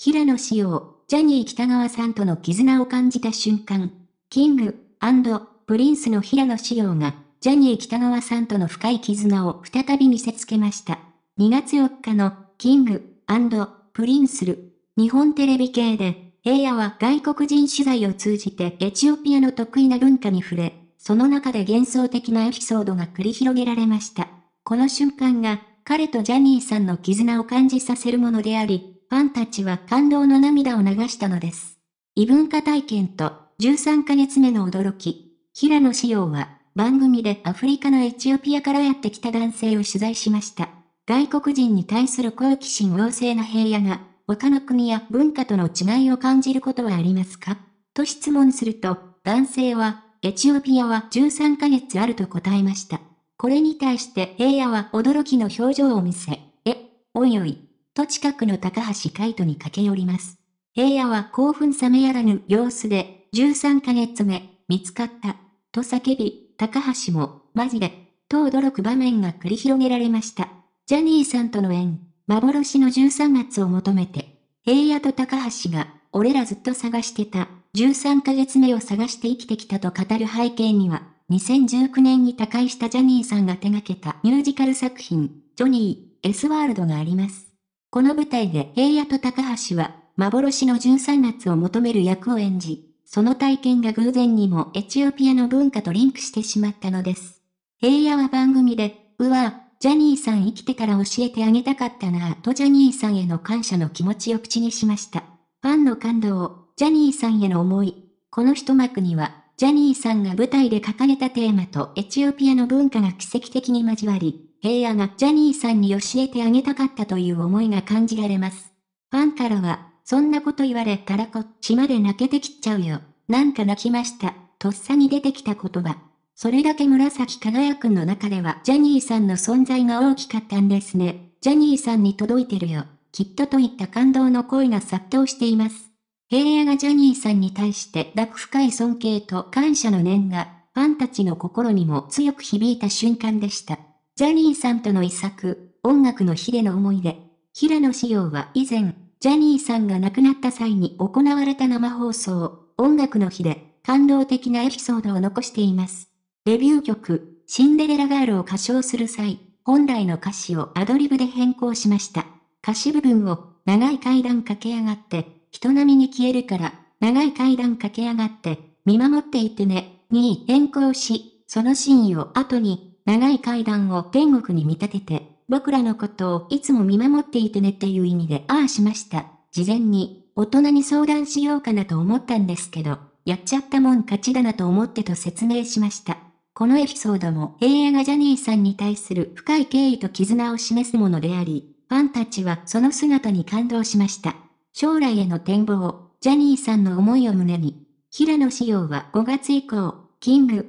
平野紫耀、ジャニー北川さんとの絆を感じた瞬間、キング、プリンスの平野紫耀が、ジャニー北川さんとの深い絆を再び見せつけました。2月4日の、キング、プリンスル、日本テレビ系で、平野は外国人取材を通じてエチオピアの得意な文化に触れ、その中で幻想的なエピソードが繰り広げられました。この瞬間が、彼とジャニーさんの絆を感じさせるものであり、ファンたちは感動の涙を流したのです。異文化体験と13ヶ月目の驚き、平野紫耀は番組でアフリカのエチオピアからやってきた男性を取材しました。外国人に対する好奇心旺盛な平野が、他の国や文化との違いを感じることはありますかと質問すると、男性は、エチオピアは13ヶ月あると答えました。これに対して平野は驚きの表情を見せ、え、おいおい、と近くの高橋海人に駆け寄ります。平野は興奮冷めやらぬ様子で、13ヶ月目、見つかった、と叫び、高橋も、マジで、と驚く場面が繰り広げられました。ジャニーさんとの縁、幻の13月を求めて、平野と高橋が、俺らずっと探してた、13ヶ月目を探して生きてきたと語る背景には、2019年に他界したジャニーさんが手掛けたミュージカル作品、ジョニー、S ワールドがあります。この舞台で平野と高橋は、幻の13夏を求める役を演じ、その体験が偶然にもエチオピアの文化とリンクしてしまったのです。平野は番組で、うわぁ、ジャニーさん生きてから教えてあげたかったなぁとジャニーさんへの感謝の気持ちを口にしました。ファンの感動を、ジャニーさんへの思い、この一幕には、ジャニーさんが舞台で掲げたテーマとエチオピアの文化が奇跡的に交わり、平野がジャニーさんに教えてあげたかったという思いが感じられます。ファンからは、そんなこと言われたらこっちまで泣けてきちゃうよ。なんか泣きました。とっさに出てきた言葉。それだけ紫輝くんの中ではジャニーさんの存在が大きかったんですね。ジャニーさんに届いてるよ。きっとといった感動の声が殺到しています。平野がジャニーさんに対して抱く深い尊敬と感謝の念が、ファンたちの心にも強く響いた瞬間でした。ジャニーさんとの一作、音楽の日での思い出。平野紫耀は以前、ジャニーさんが亡くなった際に行われた生放送、音楽の日で、感動的なエピソードを残しています。デビュー曲、シンデレラガールを歌唱する際、本来の歌詞をアドリブで変更しました。歌詞部分を、長い階段駆け上がって、人並みに消えるから、長い階段駆け上がって、見守っていてね、に変更し、そのシーンを後に、長い階段を天国に見立てて、僕らのことをいつも見守っていてねっていう意味でああしました。事前に、大人に相談しようかなと思ったんですけど、やっちゃったもん勝ちだなと思ってと説明しました。このエピソードも映画がジャニーさんに対する深い敬意と絆を示すものであり、ファンたちはその姿に感動しました。将来への展望、ジャニーさんの思いを胸に、平野紫耀は5月以降、キング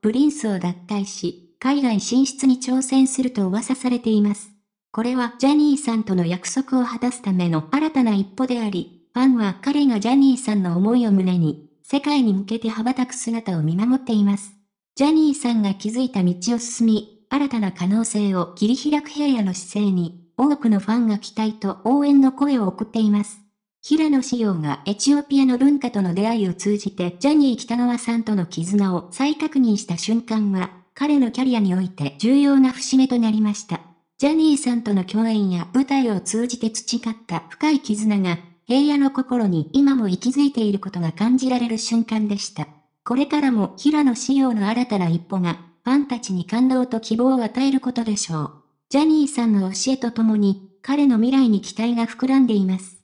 プリンスを脱退し、海外進出に挑戦すると噂されています。これはジャニーさんとの約束を果たすための新たな一歩であり、ファンは彼がジャニーさんの思いを胸に、世界に向けて羽ばたく姿を見守っています。ジャニーさんが築いた道を進み、新たな可能性を切り開く平野の姿勢に、多くのファンが期待と応援の声を送っています。平野紫耀がエチオピアの文化との出会いを通じてジャニー北川さんとの絆を再確認した瞬間は彼のキャリアにおいて重要な節目となりました。ジャニーさんとの共演や舞台を通じて培った深い絆が、平野の心に今も息づいていることが感じられる瞬間でした。これからも平野仕様の新たな一歩が、ファンたちに感動と希望を与えることでしょう。ジャニーさんの教えとともに、彼の未来に期待が膨らんでいます。